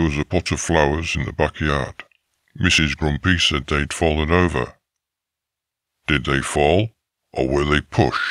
there was a pot of flowers in the backyard. Mrs. Grumpy said they'd fallen over. Did they fall, or were they pushed?